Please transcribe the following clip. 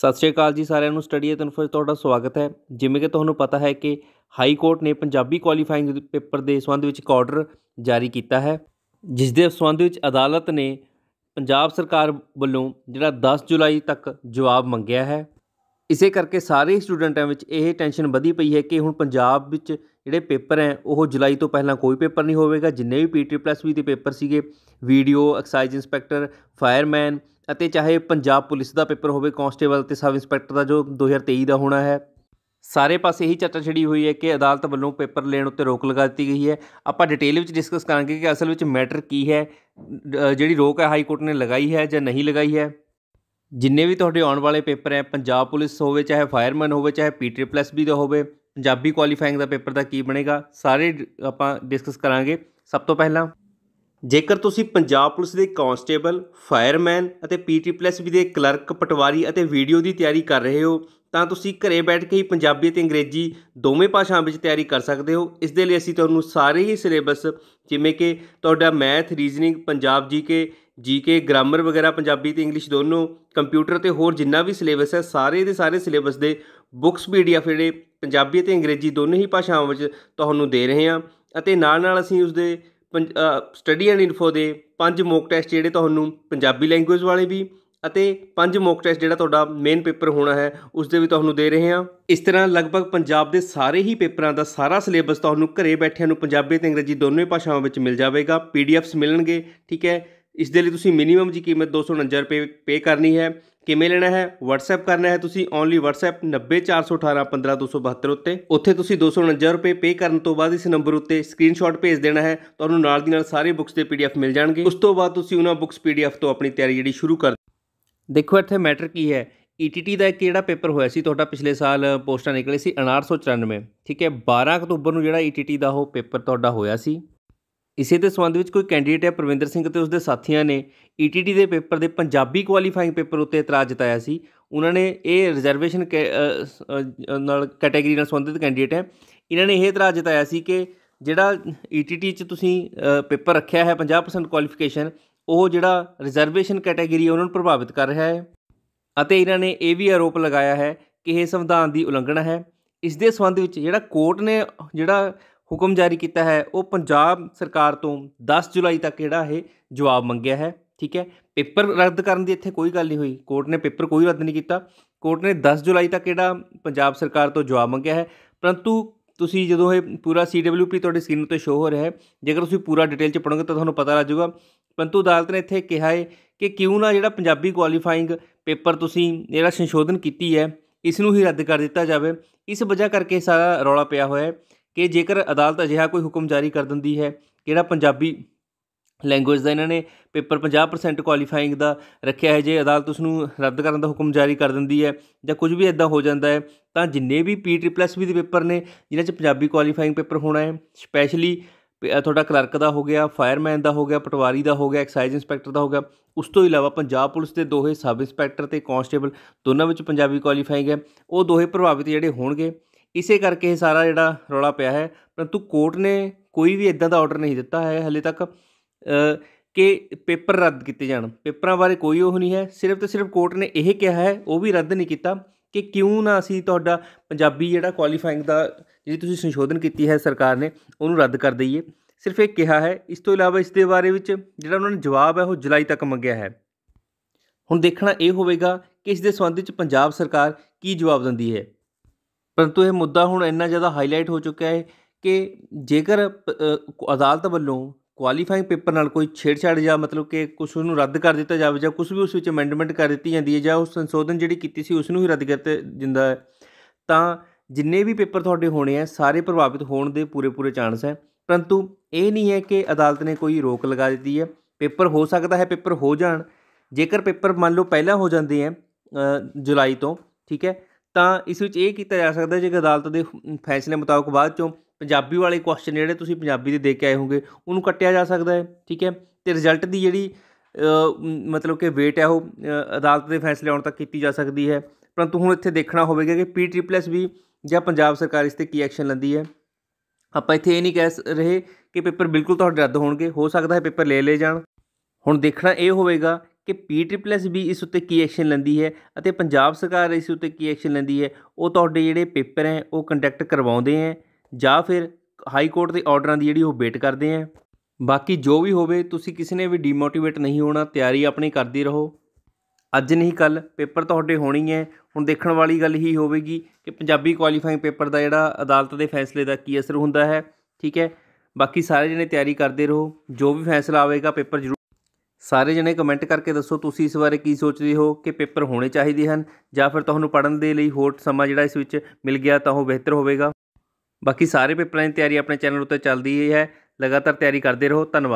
ਸਤਿ ਸ਼੍ਰੀ ਅਕਾਲ ਜੀ ਸਾਰਿਆਂ ਨੂੰ ਸਟੱਡੀ ਐਂਡ ਇਨਫਰ ਤੁਹਾਡਾ ਸਵਾਗਤ ਹੈ ਜਿਵੇਂ ਕਿ ਤੁਹਾਨੂੰ ਪਤਾ ਹੈ ਕਿ ਹਾਈ ਕੋਰਟ ਨੇ ਪੰਜਾਬੀ ਕੁਆਲੀਫਾਈਂਗ ਪੇਪਰ ਦੇ ਸੰਬੰਧ ਵਿੱਚ ਇੱਕ ਆਰਡਰ ਜਾਰੀ ਕੀਤਾ ਹੈ ਜਿਸ ਦੇ ਸੰਬੰਧ ਵਿੱਚ ਅਦਾਲਤ ਨੇ ਪੰਜਾਬ ਸਰਕਾਰ ਵੱਲੋਂ ਜਿਹੜਾ 10 ਜੁਲਾਈ ਤੱਕ ਜਵਾਬ ਮੰਗਿਆ ਹੈ ਇਸੇ ਕਰਕੇ ਸਾਰੇ ਸਟੂਡੈਂਟਾਂ ਵਿੱਚ ਇਹ ਟੈਨਸ਼ਨ ਵਧੀ ਪਈ ਹੈ ਕਿ ਹੁਣ ਪੰਜਾਬ ਵਿੱਚ ਜਿਹੜੇ ਪੇਪਰ ਹੈ ਉਹ ਜੁਲਾਈ ਤੋਂ ਪਹਿਲਾਂ ਕੋਈ ਪੇਪਰ ਨਹੀਂ ਹੋਵੇਗਾ ਜਿੰਨੇ ਵੀ ਪੀਟੀ ਪਲੱਸ ਵੀ ਦੇ ਪੇਪਰ ਸੀਗੇ ਵੀਡੀਓ ਐਕਸਾਈਜ਼ ਇੰਸਪੈਕਟਰ ਫਾਇਰਮੈਨ ਅਤੇ ਚਾਹੇ ਪੰਜਾਬ ਪੁਲਿਸ ਦਾ ਪੇਪਰ ਹੋਵੇ ਕਾਂਸਟੇਬਲ ਤੇ ਸਬ ਇੰਸਪੈਕਟਰ ਦਾ ਜੋ 2023 ਦਾ ਹੋਣਾ ਹੈ ਸਾਰੇ ਪਾਸੇ ਇਹੀ ਚਰਚਾ ਛਿੜੀ ਹੋਈ ਹੈ ਕਿ ਅਦਾਲਤ ਵੱਲੋਂ ਪੇਪਰ ਲੈਣ ਉੱਤੇ ਰੋਕ ਲਗਾ ਦਿੱਤੀ ਗਈ ਹੈ ਆਪਾਂ ਡਿਟੇਲ ਵਿੱਚ ਡਿਸਕਸ ਕਰਾਂਗੇ ਕਿ ਅਸਲ ਵਿੱਚ ਮੈਟਰ ਕੀ ਹੈ ਜਿਹੜੀ ਰੋਕ ਹੈ ਹਾਈ ਕੋਰਟ ਨੇ ਲਗਾਈ ਹੈ ਜਾਂ ਨਹੀਂ ਲਗਾਈ ਹੈ ਜਿੰਨੇ ਵੀ ਤੁਹਾਡੇ ਆਉਣ ਵਾਲੇ ਪੇਪਰ ਹੈ ਪੰਜਾਬ ਪੁਲਿਸ ਹੋਵੇ ਚਾਹੇ ਫਾਇਰਮੈਨ ਹੋਵੇ ਚਾਹੇ ਪੀਟੀ ਪਲੱਸ ਵੀ ਦਾ ਹੋਵੇ ਪੰਜਾਬੀ ਕੁਆਲੀਫਾਈਂਗ ਦਾ ਪੇਪਰ ਦਾ ਕੀ ਬਣੇਗਾ ਸਾਰੇ ਆਪਾਂ ਡਿਸਕਸ ਕਰਾਂਗੇ ਸਭ ਤੋਂ ਪਹਿਲਾਂ ਜੇਕਰ ਤੁਸੀਂ ਪੰਜਾਬ ਪੁਲਿਸ ਦੇ ਕਾਂਸਟੇਬਲ ਫਾਇਰਮੈਨ ਅਤੇ ਵੀ ਦੇ ਕਲਰਕ ਪਟਵਾਰੀ ਅਤੇ ਵੀਡੀਓ ਦੀ ਤਿਆਰੀ ਕਰ ਰਹੇ ਹੋ ਤਾਂ ਤੁਸੀਂ ਘਰੇ ਬੈਠ ਕੇ ਹੀ ਪੰਜਾਬੀ ਅਤੇ ਅੰਗਰੇਜ਼ੀ ਦੋਵੇਂ ਭਾਸ਼ਾਵਾਂ ਵਿੱਚ ਤਿਆਰੀ ਕਰ ਸਕਦੇ ਹੋ ਇਸ ਦੇ ਲਈ ਅਸੀਂ ਤੁਹਾਨੂੰ ਸਾਰੇ ਹੀ ਸਿਲੇਬਸ ਜਿਵੇਂ ਕਿ ਤੁਹਾਡਾ math reasoning Punjab GK GK grammar ਵਗੈਰਾ ਪੰਜਾਬੀ ਤੇ ਇੰਗਲਿਸ਼ ਦੋਨੋਂ ਕੰਪਿਊਟਰ ਤੇ ਹੋਰ ਜਿੰਨਾ ਵੀ ਸਿਲੇਬਸ ਹੈ ਸਾਰੇ ਦੇ ਸਾਰੇ ਸਿਲੇਬਸ ਦੇ ਬੁੱਕਸ ਪੀਡੀਐਫ ਜਿਹੜੇ ਪੰਜਾਬੀ ਅਤੇ ਅੰਗਰੇਜ਼ੀ ਦੋਨੇ ਹੀ ਭਾਸ਼ਾਵਾਂ ਵਿੱਚ ਤੁਹਾਨੂੰ ਦੇ ਰਹੇ ਹਾਂ ਅਤੇ ਨਾਲ ਨਾਲ ਅਸੀਂ ਉਸਦੇ ਸਟੱਡੀ ਐਂਡ ਇਨਫੋ ਦੇ ਪੰਜ ਮੌਕ ਟੈਸਟ ਜਿਹੜੇ ਤੁਹਾਨੂੰ ਪੰਜਾਬੀ ਲੈਂਗੁਏਜ ਵਾਲੇ ਵੀ ਅਤੇ ਪੰਜ ਮੌਕ ਟੈਸਟ ਜਿਹੜਾ ਤੁਹਾਡਾ ਮੇਨ ਪੇਪਰ ਹੋਣਾ ਹੈ ਉਸ ਦੇ ਵੀ ਤੁਹਾਨੂੰ ਦੇ ਰਹੇ ਹਾਂ ਇਸ ਤਰ੍ਹਾਂ ਲਗਭਗ ਪੰਜਾਬ ਦੇ ਸਾਰੇ ਹੀ ਪੇਪਰਾਂ ਦਾ ਸਾਰਾ ਸਿਲੇਬਸ ਤੁਹਾਨੂੰ ਘਰੇ ਬੈਠਿਆਂ ਨੂੰ ਪੰਜਾਬੀ ਤੇ ਅੰਗਰੇਜ਼ੀ ਦੋਨੋਂ ਭਾਸ਼ਾਵਾਂ ਵਿੱਚ ਮਿਲ ਜਾਵੇਗਾ ਪੀਡੀਐਫਸ ਮਿਲਣਗੇ ਠੀਕ ਹੈ ਇਸ ਦੇ ਲਈ ਤੁਸੀਂ ਮਿਨੀਮਮ ਜੀ ਕੀਮਤ 249 ਰੁਪਏ ਪੇ ਕਰਨੀ ਹੈ ਕਿਵੇਂ ਲੈਣਾ ਹੈ WhatsApp ਕਰਨਾ ਹੈ ਤੁਸੀਂ ਓਨਲੀ WhatsApp 904181572 ਉੱਤੇ ਉੱਥੇ ਤੁਸੀਂ 249 ਰੁਪਏ ਪੇ ਕਰਨ ਤੋਂ ਬਾਅਦ ਇਸ ਨੰਬਰ ਉੱਤੇ ਸਕਰੀਨਸ਼ਾਟ ਭੇਜ ਦੇਣਾ ਹੈ ਤੁਹਾਨੂੰ ਨਾਲ ਦੀ ਨਾਲ ਸਾਰੇ ਬੁੱਕਸ ਦੇ ਪੀਡੀਐਫ ਮਿਲ ਜਾਣਗੇ ਉਸ ਤੋਂ ਬਾਅਦ ਤੁਸੀਂ ਉਹਨਾਂ ਬੁੱਕਸ ਪੀਡੀਐਫ ਤੋਂ ਆਪਣੀ ਤਿਆਰੀ ਜਿਹੜੀ ਸ਼ੁਰੂ ਕਰ ਦੇਖੋ ਇੱਥੇ ਮੈਟਰ ਕੀ ਹੈ ETT ਦਾ ਇੱਕ ਜਿਹੜਾ ਪੇਪਰ ਹੋਇਆ ਸੀ ਤੁਹਾਡਾ ਪਿਛਲੇ ਸਾਲ ਪੋਸਟਾਂ ਨਿਕਲੇ ਸੀ 1894 ਠੀਕ ਹੈ 12 ਅਕਤੂਬਰ ਨੂੰ ਜਿਹੜਾ ETT ਦਾ ਉਹ ਪੇਪਰ ਤੁਹਾਡਾ ਹੋਇਆ ਸੀ ਇਸੇ ਦੇ ਸੰਬੰਧ ਵਿੱਚ ਕੋਈ ਕੈਂਡੀਡੇਟ ਹੈ ਪ੍ਰਵਿੰਦਰ ਸਿੰਘ ਤੇ ਉਸਦੇ ਸਾਥੀਆਂ ਨੇ ਈਟੀਟੀ e ਦੇ ਪੇਪਰ ਦੇ ਪੰਜਾਬੀ ਕੁਆਲੀਫਾਈਂਗ ਪੇਪਰ ਉੱਤੇ ਇਤਰਾਜ਼ ਜਤਾਇਆ ਸੀ ਉਹਨਾਂ ਨੇ ਇਹ ਰਿਜ਼ਰਵੇਸ਼ਨ ਨਾਲ ਕੈਟਾਗਰੀ ਨਾਲ ਸੰਬੰਧਿਤ ਕੈਂਡੀਡੇਟ ਹੈ ਇਹਨਾਂ ਨੇ ਇਹ ਇਤਰਾਜ਼ ਜਤਾਇਆ ਸੀ ਕਿ ਜਿਹੜਾ ਈਟੀਟੀ e 'ਚ ਤੁਸੀਂ ਪੇਪਰ ਰੱਖਿਆ ਹੈ 50% ਕੁਆਲੀਫਿਕੇਸ਼ਨ ਉਹ ਜਿਹੜਾ ਰਿਜ਼ਰਵੇਸ਼ਨ ਕੈਟਾਗਰੀ ਉਹਨਾਂ ਨੂੰ ਪ੍ਰਭਾਵਿਤ ਕਰ ਰਿਹਾ ਹੈ ਅਤੇ ਇਹਨਾਂ ਨੇ ਇਹ ਵੀ ਆਰੋਪ ਲਗਾਇਆ ਹੈ ਕਿ ਇਹ ਸੰਵਿਧਾਨ ਦੀ ਉਲੰਘਣਾ ਹੈ ਇਸ ਦੇ ਸੰਬੰਧ ਵਿੱਚ ਜਿਹੜਾ ਕੋਰਟ ਨੇ ਜਿਹੜਾ ਹੁਕਮ ਜਾਰੀ ਕੀਤਾ ਹੈ ਉਹ ਪੰਜਾਬ ਸਰਕਾਰ ਤੋਂ 10 ਜੁਲਾਈ ਤੱਕ ਜਿਹੜਾ ਇਹ ਜਵਾਬ ਮੰਗਿਆ ਹੈ ਠੀਕ ਹੈ ਪੇਪਰ ਰੱਦ ਕਰਨ ਦੀ ਇੱਥੇ ਕੋਈ ਗੱਲ ਨਹੀਂ ਹੋਈ ਕੋਰਟ ਨੇ ਪੇਪਰ ਕੋਈ ਰੱਦ ਨਹੀਂ ਕੀਤਾ ਕੋਰਟ ਨੇ 10 ਜੁਲਾਈ ਤੱਕ ਜਿਹੜਾ ਪੰਜਾਬ ਸਰਕਾਰ ਤੋਂ ਜਵਾਬ ਮੰਗਿਆ ਹੈ ਪਰੰਤੂ ਤੁਸੀਂ ਜਦੋਂ ਇਹ ਪੂਰਾ ਸੀਡਬਲਯੂਪੀ ਤੁਹਾਡੇ ਸਕਰੀਨ ਉੱਤੇ ਸ਼ੋਅ ਹੋ ਰਿਹਾ ਹੈ ਜੇਕਰ ਤੁਸੀਂ ਪੂਰਾ ਡਿਟੇਲ ਚ ਪੜੋਗੇ ਤਾਂ ਤੁਹਾਨੂੰ ਪਤਾ ਲੱਗ ਜਾਊਗਾ ਪਰੰਤੂ ਅਦਾਲਤ ਨੇ ਇੱਥੇ ਕਿਹਾ ਹੈ ਕਿ ਕਿਉਂ ਨਾ ਜਿਹੜਾ ਪੰਜਾਬੀ ਕੁਆਲੀਫਾਈਂਗ ਪੇਪਰ ਤੁਸੀਂ ਜਿਹੜਾ ਸੰਸ਼ੋਧਨ ਕੀਤੀ ਹੈ ਇਸ ਨੂੰ ਹੀ ਰੱਦ ਕਰ ਦਿੱਤਾ ਜਾਵੇ ਇਸ ਵਜ੍ਹਾ ਕਰਕੇ ਸਾਰਾ ਰੌਲਾ ਪਿਆ ਹੋਇਆ ਹੈ ਕਿ ਜੇਕਰ ਅਦਾਲਤ ਅਜਿਹਾ ਕੋਈ ਹੁਕਮ ਜਾਰੀ ਕਰ ਦਿੰਦੀ ਹੈ ਕਿਹੜਾ ਪੰਜਾਬੀ ਲੈਂਗੁਏਜ ਦਾ ਇਹਨਾਂ ਨੇ ਪੇਪਰ 50% ਕੁਆਲੀਫਾਈਂਗ ਦਾ ਰੱਖਿਆ ਹੈ ਜੇ ਅਦਾਲਤ ਉਸ ਨੂੰ ਰੱਦ ਕਰਨ ਦਾ ਹੁਕਮ ਜਾਰੀ ਕਰ ਦਿੰਦੀ ਹੈ ਜਾਂ ਕੁਝ ਵੀ ਇਦਾਂ ਹੋ ਜਾਂਦਾ ਹੈ ਤਾਂ ਜਿੰਨੇ ਵੀ ਪੀ ਪਲੱਸ ਵੀ ਦੇ ਪੇਪਰ ਨੇ ਜਿਨ੍ਹਾਂ 'ਚ ਪੰਜਾਬੀ ਕੁਆਲੀਫਾਈਂਗ ਪੇਪਰ ਹੋਣਾ ਹੈ ਸਪੈਸ਼ਲੀ ਤੁਹਾਡਾ ਕਲਰਕ ਦਾ ਹੋ ਗਿਆ ਫਾਇਰਮੈਨ ਦਾ ਹੋ ਗਿਆ ਪਟਵਾਰੀ ਦਾ ਹੋ ਗਿਆ ਐਕਸਾਈਜ਼ ਇੰਸਪੈਕਟਰ ਦਾ ਹੋ ਗਿਆ ਉਸ ਤੋਂ ਇਲਾਵਾ ਪੰਜਾਬ ਪੁਲਿਸ ਦੇ ਦੋਹੇ ਸਬ ਇੰਸਪੈਕਟਰ ਤੇ ਕਾਂਸਟੇਬਲ ਦੋਨਾਂ ਵਿੱਚ ਪੰਜਾਬੀ ਕੁਆਲੀਫਾਈਂਗ ਹੈ ਉਹ ਦੋਹੇ ਪ੍ਰਭਾਵਿਤ ਜਿਹੜੇ ਹੋਣਗੇ ਇਸੇ ਕਰਕੇ ਸਾਰਾ ਜਿਹੜਾ ਰੌਲਾ ਪਿਆ ਹੈ ਪਰੰਤੂ ਕੋਰਟ ਨੇ ਕੋਈ ਵੀ ਇਦਾਂ ਦਾ ਆਰਡਰ ਨਹੀਂ ਦਿੱਤਾ ਹੈ ਹਲੇ ਤੱਕ ਕਿ ਪੇਪਰ ਰੱਦ ਕੀਤੇ ਜਾਣ ਪੇਪਰਾਂ ਬਾਰੇ ਕੋਈ ਉਹ ਨਹੀਂ ਹੈ ਸਿਰਫ ਤੇ ਸਿਰਫ ਕੋਰਟ ਨੇ ਇਹ ਕਿਹਾ ਹੈ ਉਹ ਵੀ ਰੱਦ ਨਹੀਂ ਕੀਤਾ ਕਿ ਕਿਉਂ ਨਾ ਅਸੀਂ ਤੁਹਾਡਾ ਪੰਜਾਬੀ ਜਿਹੜਾ ਕੁਆਲੀਫਾਈਂਗ ਦਾ ਜਿਹੜੀ ਤੁਸੀਂ ਸੰਸ਼ੋਧਨ ਕੀਤੀ ਹੈ ਸਰਕਾਰ ਨੇ ਉਹਨੂੰ ਰੱਦ ਕਰ ਦਈਏ ਸਿਰਫ ਇਹ ਕਿਹਾ ਹੈ ਇਸ ਤੋਂ ਇਲਾਵਾ ਇਸ ਦੇ ਬਾਰੇ ਵਿੱਚ ਜਿਹੜਾ ਉਹਨਾਂ ਨੇ ਜਵਾਬ ਹੈ ਉਹ ਜੁਲਾਈ ਤੱਕ ਮੰਗਿਆ ਹੈ ਹੁਣ ਦੇਖਣਾ ਇਹ ਹੋਵੇਗਾ ਕਿ ਇਸ ਦੇ ਸੰਬੰਧ ਵਿੱਚ ਪੰਜਾਬ ਸਰਕਾਰ ਕੀ ਜਵਾਬ ਦਿੰਦੀ ਹੈ ਪਰੰਤੂ ਇਹ ਮੁੱਦਾ ਹੁਣ ਇੰਨਾ ਜ਼ਿਆਦਾ ਹਾਈਲਾਈਟ ਹੋ ਚੁੱਕਿਆ ਹੈ ਕਿ ਜੇਕਰ ਅਦਾਲਤ ਵੱਲੋਂ ਕੁਆਲੀਫਾਈਂਗ ਪੇਪਰ ਨਾਲ ਕੋਈ ਛੇੜਛਾੜ ਜਾਂ ਮਤਲਬ ਕਿ ਕੁਝ ਨੂੰ ਰੱਦ ਕਰ ਦਿੱਤਾ ਜਾਵੇ ਜਾਂ ਕੁਝ ਵੀ ਉਸ ਵਿੱਚ ਅਮੈਂਡਮੈਂਟ ਕਰ ਦਿੱਤੀ ਜਾਂਦੀ ਹੈ ਜਾਂ ਉਸ ਸੰਸ਼ੋਧਨ ਜਿਹੜੀ ਕੀਤੀ ਸੀ ਉਸ ਨੂੰ ਹੀ ਰੱਦ ਕਰ ਜਿੰਦਾ ਹੈ ਤਾਂ ਜਿੰਨੇ ਵੀ ਪੇਪਰ ਤੁਹਾਡੇ ਹੋਣੇ ਆ ਸਾਰੇ ਪ੍ਰਭਾਵਿਤ ਹੋਣ ਦੇ ਪੂਰੇ ਪੂਰੇ ਚਾਂਸ ਹੈ ਪਰੰਤੂ ਇਹ ਨਹੀਂ ਹੈ ਕਿ ਅਦਾਲਤ ਨੇ ਕੋਈ ਰੋਕ ਲਗਾ ਦਿੱਤੀ ਹੈ ਪੇਪਰ ਹੋ ਸਕਦਾ ਹੈ ਪੇਪਰ ਹੋ ਜਾਣ ਜੇਕਰ ਪੇਪਰ ਮੰਨ ਲਓ ਪਹਿਲਾਂ ਹੋ ਜਾਂਦੇ ਆ ਜੁਲਾਈ ਤੋਂ ਠੀਕ ਹੈ ਤਾਂ ਇਸ ਵਿੱਚ ਇਹ ਕੀਤਾ ਜਾ ਸਕਦਾ ਜੇ ਅਦਾਲਤ ਦੇ ਫੈਸਲੇ ਮੁਤਾਬਕ ਬਾਅਦ ਚੋਂ ਪੰਜਾਬੀ ਵਾਲੇ ਕੁਐਸਚਨ ਜਿਹੜੇ ਤੁਸੀਂ ਪੰਜਾਬੀ ਦੇ ਦੇ ਕੇ ਆਏ ਹੋਗੇ ਉਹਨੂੰ ਕੱਟਿਆ ਜਾ ਸਕਦਾ ਹੈ ਠੀਕ ਹੈ ਤੇ ਰਿਜ਼ਲਟ ਦੀ ਜਿਹੜੀ ਮਤਲਬ ਕਿ ਵੇਟ ਹੈ ਉਹ ਅਦਾਲਤ ਦੇ ਫੈਸਲੇ ਆਉਣ ਤੱਕ ਕੀਤੀ ਜਾ ਸਕਦੀ ਹੈ ਪਰੰਤੂ ਹੁਣ ਇੱਥੇ ਦੇਖਣਾ ਹੋਵੇਗਾ ਕਿ ਪੀ ਐਸ ਵੀ ਜਾਂ ਪੰਜਾਬ ਸਰਕਾਰ ਇਸ ਤੇ ਕੀ ਐਕਸ਼ਨ ਲੈਂਦੀ ਹੈ ਆਪਾਂ ਇੱਥੇ ਇਹ ਨਹੀਂ ਕਹਿ ਰਹੇ ਕਿ ਪੇਪਰ ਬਿਲਕੁਲ ਤੁਹਾਡੇ ਰੱਦ ਹੋਣਗੇ ਹੋ ਸਕਦਾ ਹੈ ਪੇਪਰ ਲੈ ਲੈ ਜਾਣ ਹੁਣ ਦੇਖਣਾ ਇਹ ਹੋਵੇਗਾ ਕਿ ਪੀ ਟ੍ਰਿਪਲ ਵੀ ਇਸ ਉੱਤੇ ਕੀ ਐਕਸ਼ਨ ਲੈਂਦੀ ਹੈ ਅਤੇ ਪੰਜਾਬ ਸਰਕਾਰ ਇਸ ਉੱਤੇ ਕੀ ਐਕਸ਼ਨ ਲੈਂਦੀ ਹੈ ਉਹ ਤੁਹਾਡੇ ਜਿਹੜੇ ਪੇਪਰ ਹੈ ਉਹ ਕੰਡਕਟ ਕਰਵਾਉਂਦੇ ਹੈ ਜਾਂ ਫਿਰ ਹਾਈ ਕੋਰਟ ਦੇ ਆਰਡਰਾਂ ਦੀ ਜਿਹੜੀ ਉਹ ਵੇਟ ਕਰਦੇ ਹੈ ਬਾਕੀ ਜੋ ਵੀ ਹੋਵੇ ਤੁਸੀਂ ਕਿਸੇ ਨੇ ਵੀ ਡੀਮੋਟੀਵੇਟ ਨਹੀਂ ਹੋਣਾ ਤਿਆਰੀ ਆਪਣੀ ਕਰਦੇ ਰਹੋ ਅੱਜ ਨਹੀਂ ਕੱਲ ਪੇਪਰ ਤੁਹਾਡੇ ਹੋਣੀ ਹੈ ਹੁਣ ਦੇਖਣ ਵਾਲੀ ਗੱਲ ਹੀ ਹੋਵੇਗੀ ਕਿ ਪੰਜਾਬੀ ਕੁਆਲੀਫਾਈਂਗ ਪੇਪਰ ਦਾ ਜਿਹੜਾ ਅਦਾਲਤ ਦੇ ਫੈਸਲੇ ਦਾ ਕੀ ਅਸਰ ਹੁੰਦਾ ਹੈ ਠੀਕ ਹੈ ਬਾਕੀ ਸਾਰੇ ਜਣੇ ਤਿਆਰੀ ਕਰਦੇ ਰਹੋ ਜੋ ਵੀ ਫੈਸਲਾ ਆਵੇਗਾ ਪੇਪਰ ਜ਼ਰੂਰ ਸਾਰੇ ਜਣੇ ਕਮੈਂਟ ਕਰਕੇ ਦੱਸੋ ਤੁਸੀਂ ਇਸ ਬਾਰੇ ਕੀ ਸੋਚਦੇ ਹੋ ਕਿ ਪੇਪਰ ਹੋਣੇ ਚਾਹੀਦੇ ਹਨ ਜਾਂ ਫਿਰ ਤੁਹਾਨੂੰ ਪੜਨ ਦੇ ਲਈ ਹੋਰ ਸਮਾਂ ਜਿਹੜਾ ਇਸ ਵਿੱਚ ਮਿਲ ਗਿਆ ਤਾਂ ਉਹ ਬਿਹਤਰ ਹੋਵੇਗਾ ਬਾਕੀ ਸਾਰੇ ਪੇਪਰਾਂ ਦੀ ਤਿਆਰੀ ਆਪਣੇ ਚੈਨਲ ਉੱਤੇ ਚੱਲਦੀ ਹੈ ਲਗਾਤਾਰ ਤਿਆਰੀ ਕਰਦੇ ਰਹੋ ਧੰਨਵਾਦ